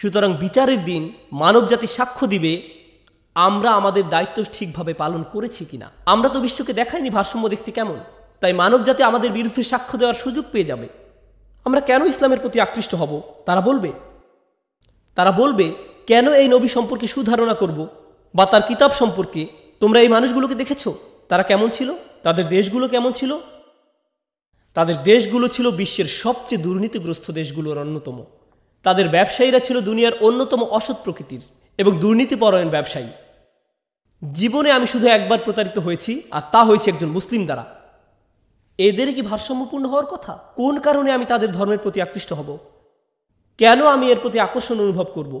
S1: সুতরাং বিচারের দিন মানবজাতি সাক্ষ্য দিবে আমরা আমাদের দায়িত্ব ঠিকভাবে পালন করেছি কিনা আমরা তো বিশ্বকে দেখাইনি ভারসাম্য দেখতে কেমন তাই মানবজাতি আমাদের বিরুদ্ধে সাক্ষ্য দেওয়ার সুযোগ পেয়ে যাবে আমরা কেন ইসলামের প্রতি আকৃষ্ট হব তারা বলবে তারা বলবে কেন এই নবী সম্পর্কে সুধারণা করব বা তার কিতাব সম্পর্কে তোমরা এই মানুষগুলোকে দেখেছো তারা কেমন ছিল তাদের দেশগুলো কেমন ছিল তাদের দেশগুলো ছিল বিশ্বের সবচেয়ে দুর্নীতিগ্রস্ত দেশগুলোর অন্যতম তাদের ব্যবসায়ীরা ছিল দুনিয়ার অন্যতম অসৎ প্রকৃতির এবং দুর্নীতিপরায়ণ ব্যবসায়ী জীবনে আমি শুধু একবার প্রতারিত হয়েছি আর তা হয়েছে একজন মুসলিম দ্বারা এদের কি ভারসাম্যপূর্ণ হওয়ার কথা কোন কারণে আমি তাদের ধর্মের প্রতি আকৃষ্ট হব কেন আমি এর প্রতি আকর্ষণ অনুভব করব।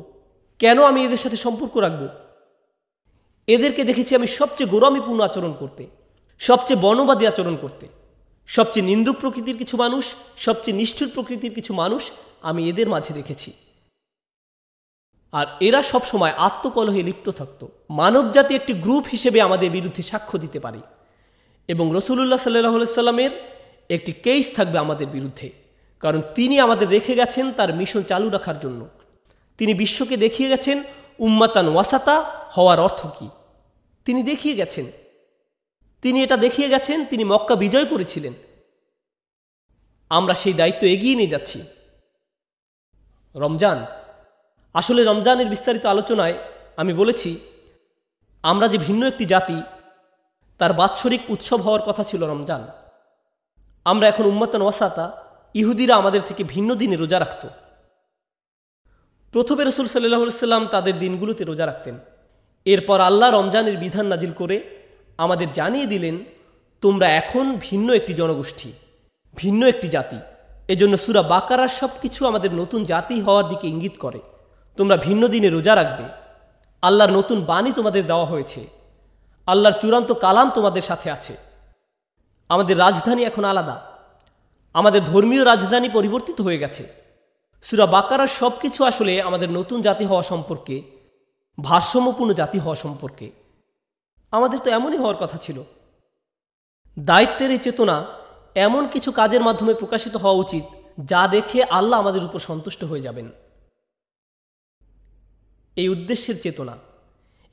S1: কেন আমি এদের সাথে সম্পর্ক রাখব এদেরকে দেখেছি আমি সবচেয়ে গৌরামীপূর্ণ আচরণ করতে সবচেয়ে বর্ণবাদী আচরণ করতে সবচেয়ে নিন্দুক প্রকৃতির কিছু মানুষ সবচেয়ে নিষ্ঠুর প্রকৃতির কিছু মানুষ আমি এদের মাঝে দেখেছি আর এরা সবসময় আত্মকলহে লিপ্ত থাকত মানবজাতি একটি গ্রুপ হিসেবে আমাদের বিরুদ্ধে সাক্ষ্য দিতে পারি এবং রসুলুল্লাহ সাল্লাহ সাল্লামের একটি কেস থাকবে আমাদের বিরুদ্ধে কারণ তিনি আমাদের রেখে গেছেন তার মিশন চালু রাখার জন্য তিনি বিশ্বকে দেখিয়ে গেছেন উম্মাতান ওয়াসাতা হওয়ার অর্থ কী তিনি দেখিয়ে গেছেন তিনি এটা দেখিয়ে গেছেন তিনি মক্কা বিজয় করেছিলেন আমরা সেই দায়িত্ব এগিয়ে নিয়ে যাচ্ছি রমজান আসলে রমজানের বিস্তারিত আলোচনায় আমি বলেছি আমরা যে ভিন্ন একটি জাতি তার বাৎসরিক উৎসব হওয়ার কথা ছিল রমজান আমরা এখন উম্মতন ওয়াসাতা ইহুদিরা আমাদের থেকে ভিন্ন দিনে রোজা রাখত প্রথমে রসুল সাল্লাহ সাল্লাম তাদের দিনগুলোতে রোজা রাখতেন এরপর আল্লাহ রমজানের বিধান নাজিল করে আমাদের জানিয়ে দিলেন তোমরা এখন ভিন্ন একটি জনগোষ্ঠী ভিন্ন একটি জাতি এজন্য সুরা বাকারার সব কিছু আমাদের নতুন জাতি হওয়ার দিকে ইঙ্গিত করে তোমরা ভিন্ন দিনে রোজা রাখবে আল্লাহর নতুন বাণী তোমাদের দেওয়া হয়েছে আল্লাহর চূড়ান্ত কালাম তোমাদের সাথে আছে আমাদের রাজধানী এখন আলাদা আমাদের ধর্মীয় রাজধানী পরিবর্তিত হয়ে গেছে সুরা বাকারার সব কিছু আসলে আমাদের নতুন জাতি হওয়া সম্পর্কে ভারসাম্যপূর্ণ জাতি হওয়া সম্পর্কে আমাদের তো এমনই হওয়ার কথা ছিল দায়িত্বের এই চেতনা এমন কিছু কাজের মাধ্যমে প্রকাশিত হওয়া উচিত যা দেখে আল্লাহ আমাদের উপর সন্তুষ্ট হয়ে যাবেন এই উদ্দেশ্যের চেতনা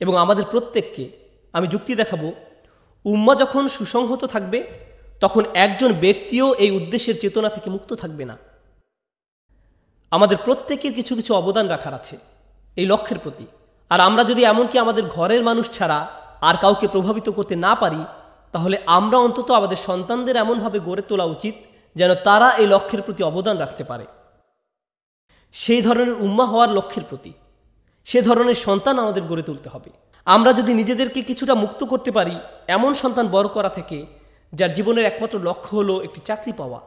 S1: এবং আমাদের প্রত্যেককে আমি যুক্তি দেখাবো উম্মা যখন সুসংহত থাকবে তখন একজন ব্যক্তিও এই উদ্দেশ্যের চেতনা থেকে মুক্ত থাকবে না আমাদের প্রত্যেকের কিছু কিছু অবদান রাখার আছে এই লক্ষ্যের প্রতি আর আমরা যদি এমনকি আমাদের ঘরের মানুষ ছাড়া আর কাউকে প্রভাবিত করতে না পারি তাহলে আমরা অন্তত আমাদের সন্তানদের এমনভাবে গড়ে তোলা উচিত যেন তারা এই লক্ষ্যের প্রতি অবদান রাখতে পারে সেই ধরনের উম্মা হওয়ার লক্ষ্যের প্রতি সে ধরনের সন্তান আমাদের গড়ে তুলতে হবে আমরা যদি নিজেদেরকে কিছুটা মুক্ত করতে পারি এমন সন্তান বড় করা থেকে যার জীবনের একমাত্র লক্ষ্য হলো একটি চাকরি পাওয়া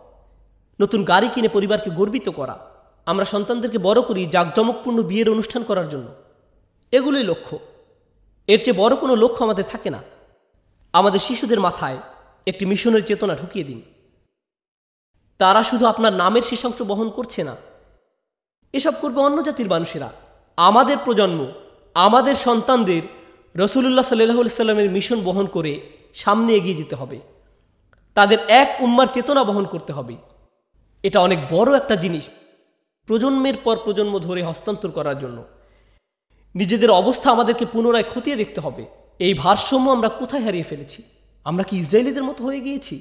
S1: নতুন গাড়ি কিনে পরিবারকে গর্বিত করা আমরা সন্তানদেরকে বড় করি জাঁকজমকপূর্ণ বিয়ের অনুষ্ঠান করার জন্য এগুলোই লক্ষ্য এর চেয়ে বড় কোনো লক্ষ্য আমাদের থাকে না আমাদের শিশুদের মাথায় একটি মিশনের চেতনা ঢুকিয়ে দিন তারা শুধু আপনার নামের শেষাংশ বহন করছে না এসব করবে অন্য জাতির মানুষেরা আমাদের প্রজন্ম আমাদের সন্তানদের রসুলুল্লাহ সাল্লাহ সাল্লামের মিশন বহন করে সামনে এগিয়ে যেতে হবে তাদের এক উম্মার চেতনা বহন করতে হবে এটা অনেক বড় একটা জিনিস প্রজন্মের পর প্রজন্ম ধরে হস্তান্তর করার জন্য নিজেদের অবস্থা আমাদেরকে পুনরায় খতিয়ে দেখতে হবে এই ভারসাম্য আমরা কোথায় হারিয়ে ফেলেছি আমরা কি ইসরায়েলিদের মতো হয়ে গিয়েছি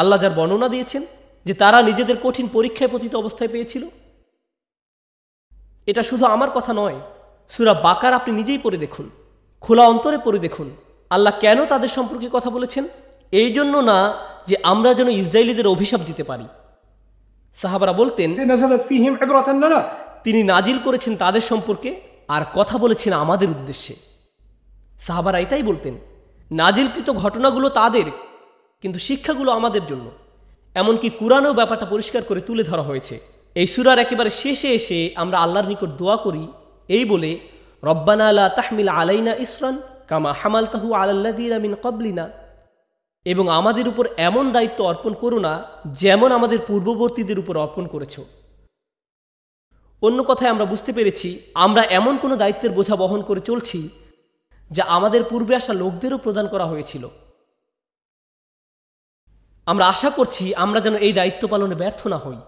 S1: আল্লাহ যার বর্ণনা দিয়েছেন যে তারা নিজেদের কঠিন পরীক্ষায় পতিত অবস্থায় পেয়েছিল এটা শুধু আমার কথা নয় সুরা বাকার আপনি নিজেই পড়ে দেখুন খোলা অন্তরে পড়ে দেখুন আল্লাহ কেন তাদের সম্পর্কে কথা বলেছেন এই জন্য না যে আমরা যেন ইসরায়েলিদের অভিশাপ দিতে পারি সাহাবারা বলতেন তিনি নাজিল করেছেন তাদের সম্পর্কে আর কথা বলেছেন আমাদের উদ্দেশ্যে সাহাবারা এটাই বলতেন নাজিলকৃত ঘটনাগুলো তাদের কিন্তু শিক্ষাগুলো আমাদের জন্য এমনকি কোরআনেও ব্যাপারটা পরিষ্কার করে তুলে ধরা হয়েছে এই সুরার একেবারে শেষে এসে আমরা আল্লাহর নিকট দোয়া করি এই বলে রব্বানা আলা তাহমিল আলাইনা ইসরান কামা হামাল তাহু আলাল্লাদিন কবলিনা এবং আমাদের উপর এমন দায়িত্ব অর্পণ করো না যেমন আমাদের পূর্ববর্তীদের উপর অর্পণ করেছো অন্য কথায় আমরা বুঝতে পেরেছি আমরা এমন কোনো দায়িত্বের বোঝা বহন করে চলছি যা আমাদের পূর্বে আসা লোকদেরও প্রদান করা হয়েছিল আমরা আশা করছি আমরা যেন এই দায়িত্ব পালনে ব্যর্থ না হই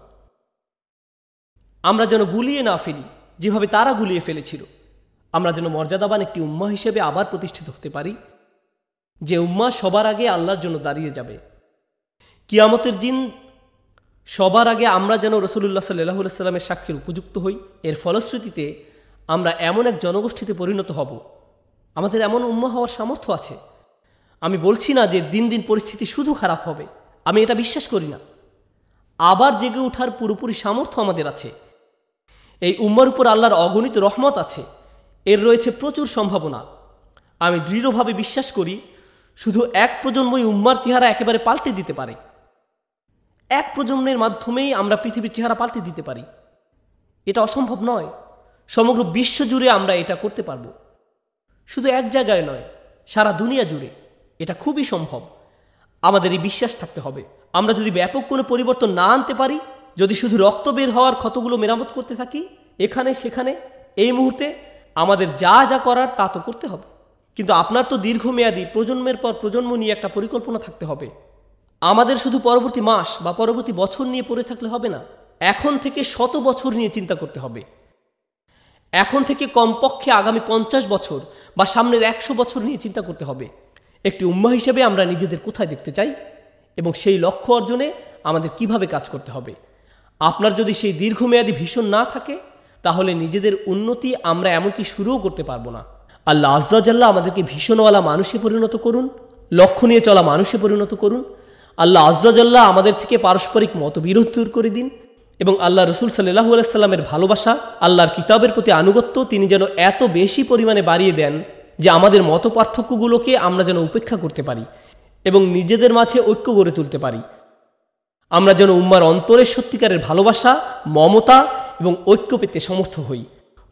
S1: আমরা যেন গুলিয়ে না ফেলি যেভাবে তারা গুলিয়ে ফেলেছিল আমরা যেন মর্যাদাবান একটি উম্মা হিসেবে আবার প্রতিষ্ঠিত হতে পারি যে উম্মা সবার আগে আল্লাহর জন্য দাঁড়িয়ে যাবে কিয়ামতের দিন সবার আগে আমরা যেন রসুল্লাহ সাল্লাহ সাল্লামের সাক্ষীর উপযুক্ত হই এর ফলশ্রুতিতে আমরা এমন এক জনগোষ্ঠীতে পরিণত হব আমাদের এমন উম্মা হওয়ার সামর্থ্য আছে আমি বলছি না যে দিন দিন পরিস্থিতি শুধু খারাপ হবে আমি এটা বিশ্বাস করি না আবার জেগে ওঠার পুরোপুরি সামর্থ্য আমাদের আছে এই উম্মার উপর আল্লাহর অগণিত রহমত আছে এর রয়েছে প্রচুর সম্ভাবনা আমি দৃঢ়ভাবে বিশ্বাস করি শুধু এক প্রজন্মই উম্মার চেহারা একেবারে পাল্টে দিতে পারে এক প্রজন্মের মাধ্যমেই আমরা পৃথিবীর চেহারা পাল্টে দিতে পারি এটা অসম্ভব নয় সমগ্র বিশ্ব জুড়ে আমরা এটা করতে পারব শুধু এক জায়গায় নয় সারা দুনিয়া জুড়ে এটা খুবই সম্ভব আমাদের এই বিশ্বাস থাকতে হবে আমরা যদি ব্যাপক কোনো পরিবর্তন না আনতে পারি যদি শুধু রক্ত বের হওয়ার ক্ষতগুলো মেরামত করতে থাকি এখানে সেখানে এই মুহূর্তে আমাদের যা যা করার তা তো করতে হবে কিন্তু আপনার তো দীর্ঘমেয়াদী প্রজন্মের পর প্রজন্ম নিয়ে একটা পরিকল্পনা থাকতে হবে আমাদের শুধু পরবর্তী মাস বা পরবর্তী বছর নিয়ে পড়ে থাকলে হবে না এখন থেকে শত বছর নিয়ে চিন্তা করতে হবে এখন থেকে কমপক্ষে আগামী পঞ্চাশ বছর বা সামনের একশো বছর নিয়ে চিন্তা করতে হবে একটি উম্মা হিসেবে আমরা নিজেদের কোথায় দেখতে চাই এবং সেই লক্ষ্য অর্জনে আমাদের কিভাবে কাজ করতে হবে আপনার যদি সেই দীর্ঘমেয়াদী ভীষণ না থাকে তাহলে নিজেদের উন্নতি আমরা এমনকি শুরুও করতে পারবো না আল্লাহ আজরাজাল্লাহ আমাদেরকে ভীষণওয়ালা মানুষে পরিণত করুন লক্ষ্য নিয়ে চলা মানুষে পরিণত করুন আল্লাহ আজ্লা আমাদের থেকে পারস্পরিক মতবিরোধ দূর করে দিন এবং আল্লাহ রসুল সাল্লাহু আলাইস্লামের ভালোবাসা আল্লাহর কিতাবের প্রতি আনুগত্য তিনি যেন এত বেশি পরিমাণে বাড়িয়ে দেন যে আমাদের মত পার্থক্যগুলোকে আমরা যেন উপেক্ষা করতে পারি এবং নিজেদের মাঝে ঐক্য গড়ে তুলতে পারি আমরা যেন উম্মার অন্তরের সত্যিকারের ভালোবাসা মমতা এবং ঐক্য পেতে সমর্থ হই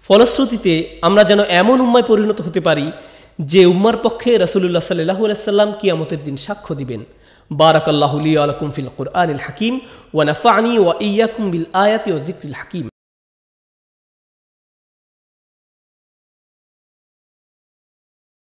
S1: ফলশ্রুতিতে আমরা যেন এমন উম্মায় পরিণত হতে পারি যে উম্মার পক্ষে রসুল্লাহ সাল্লাহু আলাইসাল্লাম কিয়ামতের দিন সাক্ষ্য দিবেন بارك الله لي ولكم في القرآن الحكيم ونفعني وإياكم بالآية والذكر الحكيم